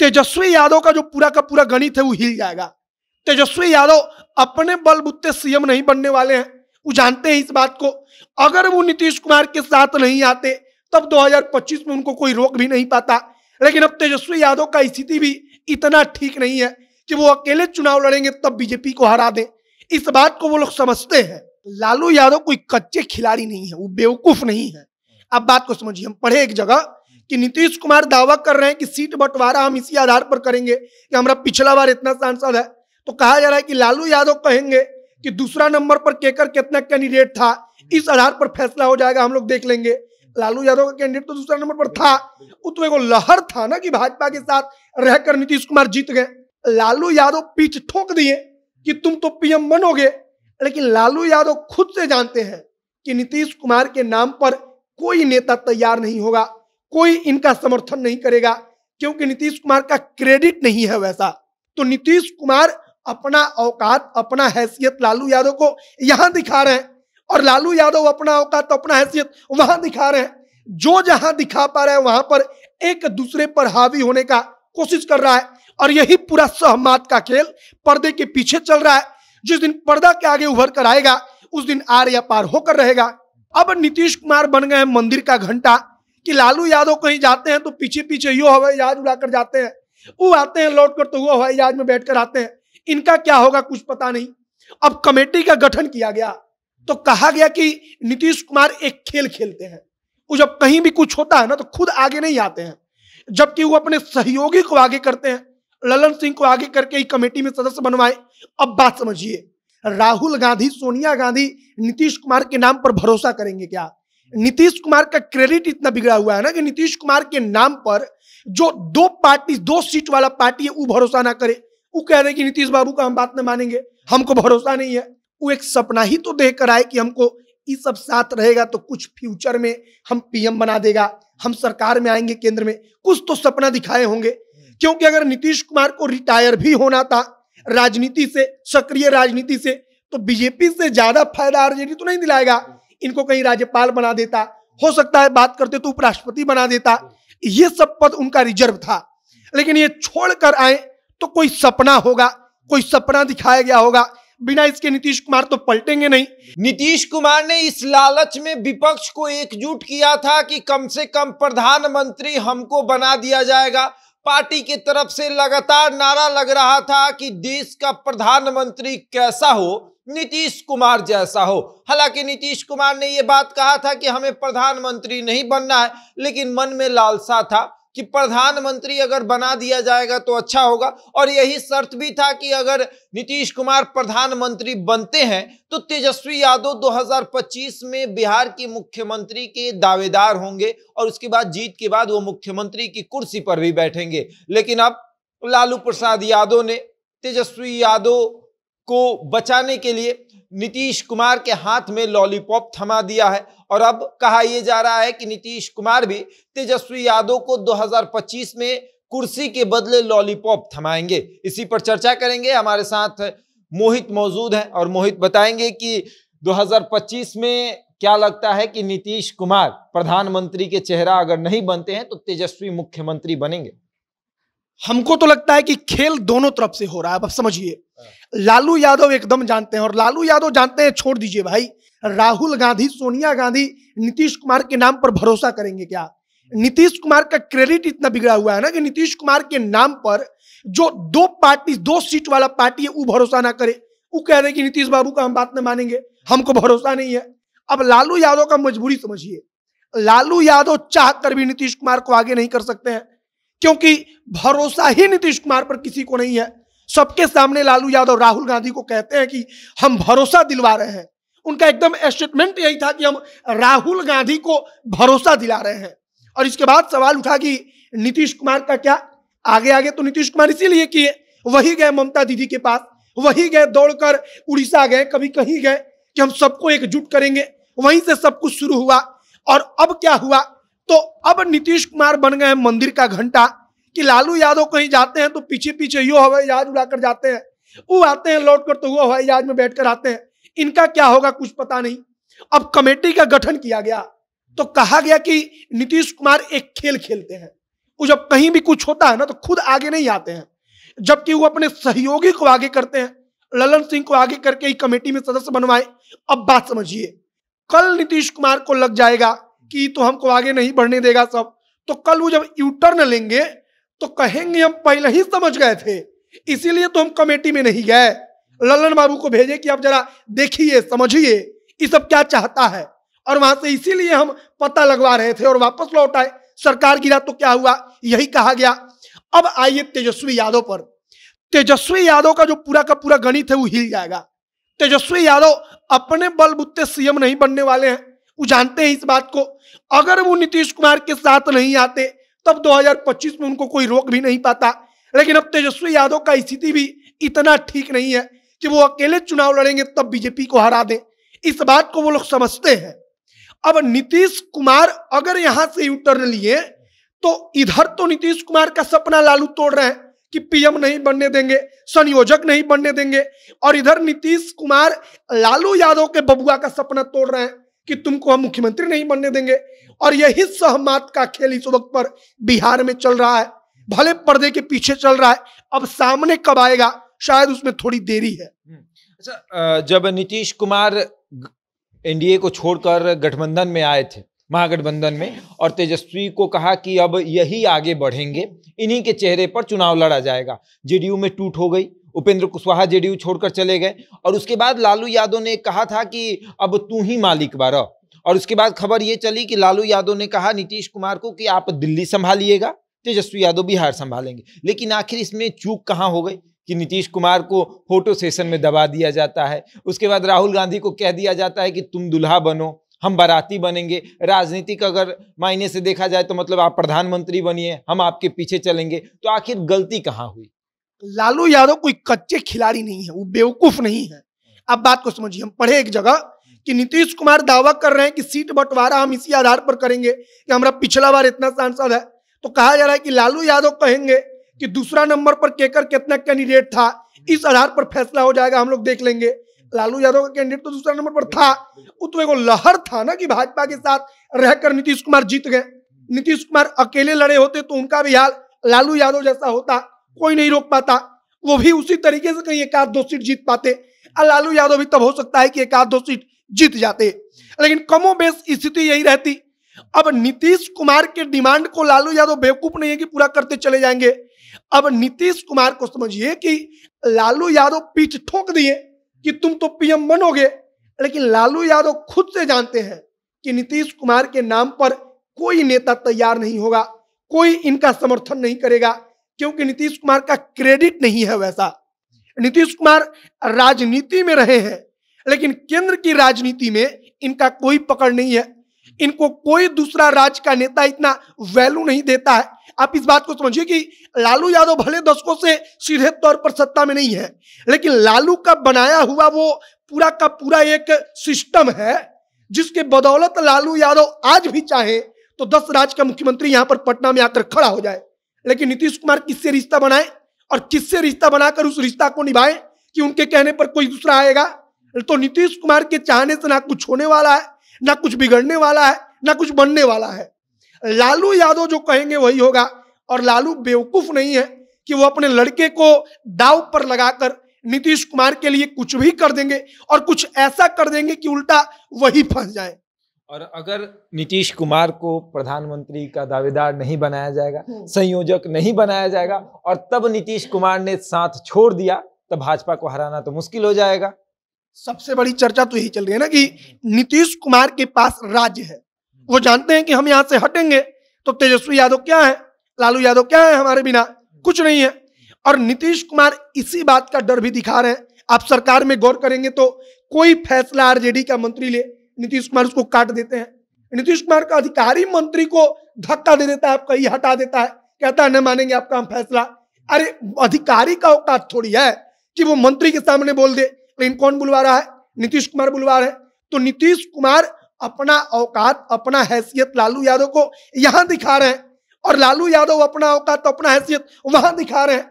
तेजस्वी यादव का जो पूरा का पूरा गणित है वो हिल जाएगा तेजस्वी यादव अपने बलबूते सीएम नहीं बनने वाले हैं वो जानते हैं इस बात को अगर वो नीतीश कुमार के साथ नहीं आते तब 2025 में उनको कोई रोक भी नहीं पाता लेकिन अब तेजस्वी यादव का स्थिति भी इतना ठीक नहीं है कि वो अकेले चुनाव लड़ेंगे तब बीजेपी को हरा दें इस बात को वो लोग समझते हैं लालू यादव कोई कच्चे खिलाड़ी नहीं है वो बेवकूफ नहीं है आप बात को समझिए हम पढ़े एक जगह कि नीतीश कुमार दावा कर रहे हैं कि सीट बंटवारा हम इसी आधार पर करेंगे कि हमारा पिछला बार इतना सांसद है तो कहा जा रहा है कि लालू यादव कहेंगे कि दूसरा नंबर पर केकर कितना कैंडिडेट था इस आधार पर फैसला हो जाएगा हम लोग देख लेंगे लालू यादव का कैंडिडेट तो दूसरा नंबर पर था तो एक लहर था ना कि भाजपा के साथ रहकर नीतीश कुमार जीत गए लालू यादव पीछे ठोक दिए कि तुम तो पीएम बनोगे लेकिन लालू यादव खुद से जानते हैं कि नीतीश कुमार के नाम पर कोई नेता तैयार नहीं होगा कोई इनका समर्थन नहीं करेगा क्योंकि नीतीश कुमार का क्रेडिट नहीं है वैसा तो नीतीश कुमार अपना औकात अपना हैसियत लालू यादव को यहां दिखा रहे हैं और लालू यादव अपना औकात अपना हैसियत वहां दिखा रहे हैं जो जहां दिखा पा रहे हैं वहां पर एक दूसरे पर हावी होने का कोशिश कर रहा है और यही पूरा सहमात का खेल पर्दे के पीछे चल रहा है जिस दिन पर्दा के आगे उभर कर आएगा उस दिन आर या पार होकर रहेगा अब नीतीश कुमार बन गए मंदिर का घंटा कि लालू यादव कहीं जाते हैं तो पीछे पीछे यो हवाई जहाज उड़ाकर जाते हैं वो आते हैं लौट कर तो वो हवाई जहाज में बैठकर आते हैं इनका क्या होगा कुछ पता नहीं अब कमेटी का गठन किया गया तो कहा गया कि नीतीश कुमार एक खेल खेलते हैं वो जब कहीं भी कुछ होता है ना तो खुद आगे नहीं आते हैं जबकि वो अपने सहयोगी को आगे करते हैं ललन सिंह को आगे करके ही कमेटी में सदस्य बनवाए अब बात समझिए राहुल गांधी सोनिया गांधी नीतीश कुमार के नाम पर भरोसा करेंगे क्या नीतीश कुमार का क्रेडिट इतना बिगड़ा हुआ है ना कि नीतीश कुमार के नाम पर जो दो पार्टी दो सीट वाला पार्टी है वो भरोसा ना करे वो कह रहे कि नीतीश बाबू का हम बात न मानेंगे हमको भरोसा नहीं है वो एक सपना ही तो देख कर आए कि हमको ये सब साथ रहेगा तो कुछ फ्यूचर में हम पीएम बना देगा हम सरकार में आएंगे केंद्र में कुछ तो सपना दिखाए होंगे क्योंकि अगर नीतीश कुमार को रिटायर भी होना था राजनीति से सक्रिय राजनीति से तो बीजेपी से ज्यादा फायदा आरजेडी तो नहीं दिलाएगा इनको कहीं राज्यपाल बना देता हो सकता है बात करते तो उपराष्ट्रपति बना देता ये सब पद उनका रिजर्व था लेकिन ये छोड़कर आए तो कोई सपना होगा कोई सपना दिखाया गया होगा बिना इसके नीतीश कुमार तो पलटेंगे नहीं नीतीश कुमार ने इस लालच में विपक्ष को एकजुट किया था कि कम से कम प्रधानमंत्री हमको बना दिया जाएगा पार्टी की तरफ से लगातार नारा लग रहा था कि देश का प्रधानमंत्री कैसा हो नीतीश कुमार जैसा हो हालांकि नीतीश कुमार ने ये बात कहा था कि हमें प्रधानमंत्री नहीं बनना है लेकिन मन में लालसा था कि प्रधानमंत्री अगर बना दिया जाएगा तो अच्छा होगा और यही शर्त भी था कि अगर नीतीश कुमार प्रधानमंत्री बनते हैं तो तेजस्वी यादव 2025 में बिहार की मुख्यमंत्री के दावेदार होंगे और उसके बाद जीत के बाद वो मुख्यमंत्री की कुर्सी पर भी बैठेंगे लेकिन अब लालू प्रसाद यादव ने तेजस्वी यादव को बचाने के लिए नीतीश कुमार के हाथ में लॉलीपॉप थमा दिया है और अब कहा यह जा रहा है कि नीतीश कुमार भी तेजस्वी यादव को 2025 में कुर्सी के बदले लॉलीपॉप थमाएंगे इसी पर चर्चा करेंगे हमारे साथ मोहित मौजूद हैं और मोहित बताएंगे कि 2025 में क्या लगता है कि नीतीश कुमार प्रधानमंत्री के चेहरा अगर नहीं बनते हैं तो तेजस्वी मुख्यमंत्री बनेंगे हमको तो लगता है कि खेल दोनों तरफ से हो रहा है अब समझिए लालू यादव एकदम जानते हैं और लालू यादव जानते हैं छोड़ दीजिए भाई राहुल गांधी सोनिया गांधी नीतीश कुमार के नाम पर भरोसा करेंगे क्या नीतीश कुमार का क्रेडिट इतना बिगड़ा हुआ है ना कि नीतीश कुमार के नाम पर जो दो पार्टी दो सीट वाला पार्टी है वो भरोसा ना करे वो कह रहे कि नीतीश बाबू का हम बात नहीं मानेंगे हमको भरोसा नहीं है अब लालू यादव का मजबूरी समझिए लालू यादव चाह कर भी नीतीश कुमार को आगे नहीं कर सकते हैं क्योंकि भरोसा ही नीतीश कुमार पर किसी को नहीं है सबके सामने लालू यादव राहुल गांधी को कहते हैं कि हम भरोसा दिलवा रहे हैं उनका एकदम स्टेटमेंट यही था कि हम राहुल गांधी को भरोसा दिला रहे हैं और इसके बाद सवाल उठा कि नीतीश कुमार का क्या आगे आगे तो नीतीश कुमार इसीलिए किए वही गए ममता दीदी के पास वही गए दौड़कर उड़ीसा गए कभी कहीं गए कि हम सबको एकजुट करेंगे वहीं से सब कुछ शुरू हुआ और अब क्या हुआ तो अब नीतीश कुमार बन गए मंदिर का घंटा कि लालू यादव कहीं जाते हैं तो पीछे पीछे यो हवाई जहाज उड़ाकर जाते हैं वो आते हैं लौट कर तो वो हवाई जहाज में बैठकर आते हैं इनका क्या होगा कुछ पता नहीं अब कमेटी का गठन किया गया तो कहा गया कि नीतीश कुमार एक खेल खेलते हैं वो जब कहीं भी कुछ होता है ना तो खुद आगे नहीं आते हैं जबकि वो अपने सहयोगी को आगे करते हैं ललन सिंह को आगे करके ही कमेटी में सदस्य बनवाए अब बात समझिए कल नीतीश कुमार को लग जाएगा कि तो हमको आगे नहीं बढ़ने देगा सब तो कल वो जब यूटर्न लेंगे तो कहेंगे हम पहले ही समझ गए थे इसीलिए तो हम कमेटी में नहीं गए ललन बाबू को भेजे कि आप जरा देखिए समझिए ये सब क्या चाहता है और वहां से इसीलिए हम पता लगवा रहे थे और वापस लौट आए सरकार गिरा तो क्या हुआ यही कहा गया अब आइए तेजस्वी यादव पर तेजस्वी यादव का जो पूरा का पूरा गणित है वो हिल जाएगा तेजस्वी यादव अपने बलबुते सीएम नहीं बनने वाले हैं वो जानते हैं इस बात को अगर वो नीतीश कुमार के साथ नहीं आते तब 2025 में उनको कोई रोक भी नहीं पाता लेकिन अब तेजस्वी यादव का स्थिति भी इतना ठीक नहीं है कि वो अकेले चुनाव लड़ेंगे तब बीजेपी को हरा दें इस बात को वो लोग समझते हैं अब नीतीश कुमार अगर यहां से यू टर्न लिए तो इधर तो नीतीश कुमार का सपना लालू तोड़ रहे हैं कि पीएम नहीं बनने देंगे संयोजक नहीं बनने देंगे और इधर नीतीश कुमार लालू यादव के बबुआ का सपना तोड़ रहे हैं कि तुमको हम मुख्यमंत्री नहीं बनने देंगे और यही सहमत का खेल इस वक्त पर बिहार में चल रहा है भले पर्दे के पीछे चल रहा है अब सामने कब आएगा शायद उसमें थोड़ी देरी है हम्म। अच्छा जब नीतीश कुमार एनडीए को छोड़कर गठबंधन में आए थे महागठबंधन में और तेजस्वी को कहा कि अब यही आगे बढ़ेंगे इन्हीं के चेहरे पर चुनाव लड़ा जाएगा जेडीयू में टूट हो गई उपेंद्र कुशवाहा जेडीयू छोड़कर चले गए और उसके बाद लालू यादव ने कहा था कि अब तू ही मालिक बारह और उसके बाद खबर ये चली कि लालू यादव ने कहा नीतीश कुमार को कि आप दिल्ली संभालिएगा तेजस्वी यादव बिहार संभालेंगे लेकिन आखिर इसमें चूक कहाँ हो गई कि नीतीश कुमार को फोटो सेशन में दबा दिया जाता है उसके बाद राहुल गांधी को कह दिया जाता है कि तुम दुल्हा बनो हम बाराती बनेंगे राजनीतिक अगर मायने से देखा जाए तो मतलब आप प्रधानमंत्री बनिए हम आपके पीछे चलेंगे तो आखिर गलती कहाँ हुई लालू यादव कोई कच्चे खिलाड़ी नहीं है वो बेवकूफ नहीं है अब बात को समझिए हम पढ़े एक जगह कि नीतीश कुमार दावा कर रहे हैं कि सीट बंटवारा हम इसी आधार पर करेंगे कि हमारा पिछला बार इतना सांसद है तो कहा जा रहा है कि लालू यादव कहेंगे कि दूसरा नंबर पर केकर कितना कैंडिडेट था इस आधार पर फैसला हो जाएगा हम लोग देख लेंगे लालू यादव का कैंडिडेट तो दूसरा नंबर पर था वो तो एक लहर था ना कि भाजपा के साथ रहकर नीतीश कुमार जीत गए नीतीश कुमार अकेले लड़े होते तो उनका भी हाल लालू यादव जैसा होता कोई नहीं रोक पाता वो भी उसी तरीके से कहीं एक आध दो सीट जीत पाते लालू यादव भी तब हो सकता है कि एक आध दो सीट जीत जाते लेकिन कमो बेश स्थिति यही रहती अब नीतीश कुमार के डिमांड को लालू यादव बेवकूफ नहीं है कि पूरा करते चले जाएंगे अब नीतीश कुमार को समझिए कि लालू यादव पीठ ठोक दिए कि तुम तो पीएम बनोगे लेकिन लालू यादव खुद से जानते हैं कि नीतीश कुमार के नाम पर कोई नेता तैयार नहीं होगा कोई इनका समर्थन नहीं करेगा क्योंकि नीतीश कुमार का क्रेडिट नहीं है वैसा नीतीश कुमार राजनीति में रहे हैं लेकिन केंद्र की राजनीति में इनका कोई पकड़ नहीं है इनको कोई दूसरा राज्य का नेता इतना वैल्यू नहीं देता है आप इस बात को समझिए कि लालू यादव भले दशकों से सीधे तौर पर सत्ता में नहीं है लेकिन लालू का बनाया हुआ वो पूरा का पूरा एक सिस्टम है जिसके बदौलत लालू यादव आज भी चाहे तो दस राज्य का मुख्यमंत्री यहां पर पटना में आकर खड़ा हो जाए लेकिन नीतीश कुमार किससे रिश्ता बनाए और किससे रिश्ता बनाकर उस रिश्ता को निभाए कि उनके कहने पर कोई दूसरा आएगा तो नीतीश कुमार के चाहने से ना कुछ होने वाला है ना कुछ बिगड़ने वाला है ना कुछ बनने वाला है लालू यादव जो कहेंगे वही होगा और लालू बेवकूफ नहीं है कि वो अपने लड़के को दाव पर लगाकर नीतीश कुमार के लिए कुछ भी कर देंगे और कुछ ऐसा कर देंगे कि उल्टा वही फंस जाए और अगर नीतीश कुमार को प्रधानमंत्री का दावेदार नहीं बनाया जाएगा हम्म। संयोजक नहीं बनाया जाएगा और तब नीतीश कुमार ने साथ छोड़ दिया तो भाजपा को हराना तो मुश्किल हो जाएगा सबसे बड़ी चर्चा तो यही चल रही है ना कि नीतीश कुमार के पास राज्य है वो जानते हैं कि हम यहाँ से हटेंगे तो तेजस्वी यादव क्या है लालू यादव क्या है हमारे बिना कुछ नहीं है और नीतीश कुमार इसी बात का डर भी दिखा रहे हैं आप सरकार में गौर करेंगे तो कोई फैसला आरजेडी का मंत्री ले नीतीश कुमार उसको काट देते हैं नीतीश कुमार का अधिकारी मंत्री को धक्का दे देता है आपका ये हटा देता है कहता है न मानेंगे आपका हम फैसला अरे अधिकारी का औकात थोड़ी है कि वो मंत्री के सामने बोल दे लेकिन कौन बुलवा रहा है नीतीश कुमार बुलवा रहे तो नीतीश कुमार अपना औकात अपना हैसियत लालू यादव को यहां दिखा रहे हैं और लालू यादव अपना औकात अपना हैसियत वहां दिखा रहे हैं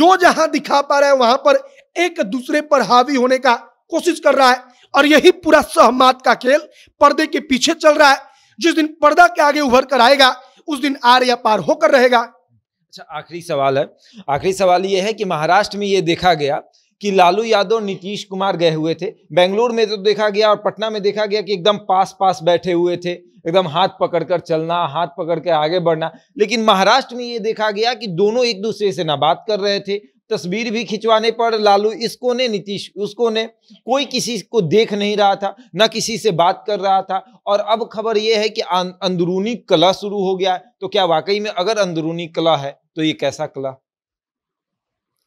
जो जहां दिखा पा रहा है वहां पर एक दूसरे पर हावी होने का कोशिश कर रहा है और यही पूरा सहमात का खेल पर्दे के पीछे चल रहा है जिस दिन पर्दा के आगे उभर कर आएगा उस दिन आर या पार होकर रहेगा अच्छा आखिरी सवाल है आखिरी सवाल ये है कि महाराष्ट्र में ये देखा गया कि लालू यादव नीतीश कुमार गए हुए थे बेंगलुरु में तो देखा गया और पटना में देखा गया कि एकदम पास पास बैठे हुए थे एकदम हाथ पकड़कर चलना हाथ पकड़ के आगे बढ़ना लेकिन महाराष्ट्र में ये देखा गया कि दोनों एक दूसरे से ना बात कर रहे थे तस्वीर भी खिंचवाने पर लालू इसको ने नीतीश उसको ने कोई किसी को देख नहीं रहा था ना किसी से बात कर रहा था और अब खबर यह है कि अं-, अंदरूनी कला शुरू हो गया है तो क्या वाकई में अगर अंदरूनी कला है तो ये कैसा कला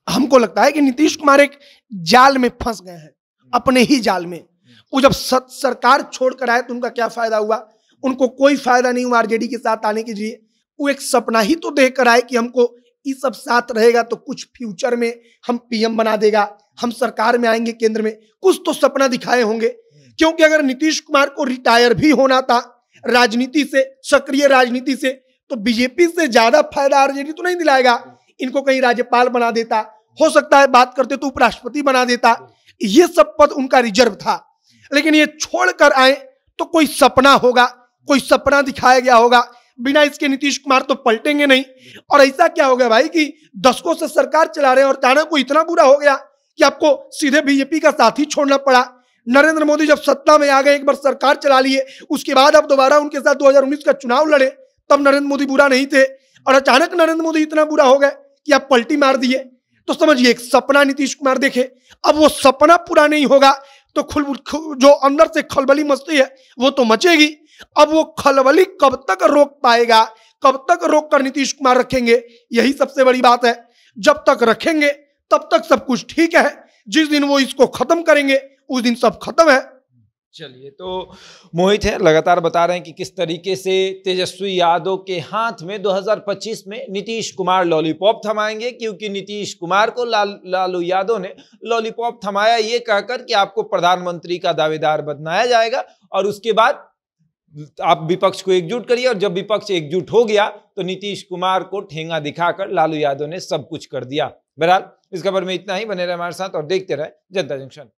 हमको लगता है कि नीतीश कुमार एक जाल में फंस गए हैं अपने ही जाल में वो जब सरकार छोड़कर आए तो उनका क्या फायदा हुआ उनको कोई फायदा नहीं हुआ आरजेडी के साथ आने के लिए वो एक सपना ही तो देख कर आए कि हमको ये सब साथ रहेगा तो कुछ फ्यूचर में हम पीएम बना देगा हम सरकार में आएंगे केंद्र में कुछ तो सपना दिखाए होंगे क्योंकि अगर नीतीश कुमार को रिटायर भी होना था राजनीति से सक्रिय राजनीति से तो बीजेपी से ज्यादा फायदा आरजेडी तो नहीं दिलाएगा इनको कहीं राज्यपाल बना देता हो सकता है बात करते तो उपराष्ट्रपति बना देता ये सब पद उनका रिजर्व था लेकिन ये छोड़कर आए तो कोई सपना होगा कोई सपना दिखाया गया होगा बिना इसके नीतीश कुमार तो पलटेंगे नहीं और ऐसा क्या हो गया भाई कि दशकों से सरकार चला रहे हैं और अचानक को इतना बुरा हो गया कि आपको सीधे बीजेपी का साथ ही छोड़ना पड़ा नरेंद्र मोदी जब सत्ता में आ गए एक बार सरकार चला लिए उसके बाद आप दोबारा उनके साथ 2019 का चुनाव लड़े तब नरेंद्र मोदी बुरा नहीं थे और अचानक नरेंद्र मोदी इतना बुरा हो गए कि आप पलटी मार दिए तो समझिए एक सपना नीतीश कुमार देखे अब वो सपना पूरा नहीं होगा तो खुल जो अंदर से खलबली मचती है वो तो मचेगी अब वो खलबली कब तक रोक पाएगा कब तक रोक कर नीतीश कुमार रखेंगे यही सबसे बड़ी बात है जब तक रखेंगे तब तक सब कुछ ठीक है जिस दिन वो इसको खत्म करेंगे उस दिन सब खत्म है चलिए तो मोहित है लगातार बता रहे हैं कि किस तरीके से तेजस्वी यादव के हाथ में 2025 में नीतीश कुमार लॉलीपॉप थमाएंगे क्योंकि नीतीश कुमार को लाल लालू यादव ने लॉलीपॉप थमाया ये कहकर कि आपको प्रधानमंत्री का दावेदार बनाया जाएगा और उसके बाद आप विपक्ष को एकजुट करिए और जब विपक्ष एकजुट हो गया तो नीतीश कुमार को ठेंगा दिखाकर लालू यादव ने सब कुछ कर दिया बहरहाल इस खबर में इतना ही बने रहे हमारे साथ और देखते रहे जनता जंक्शन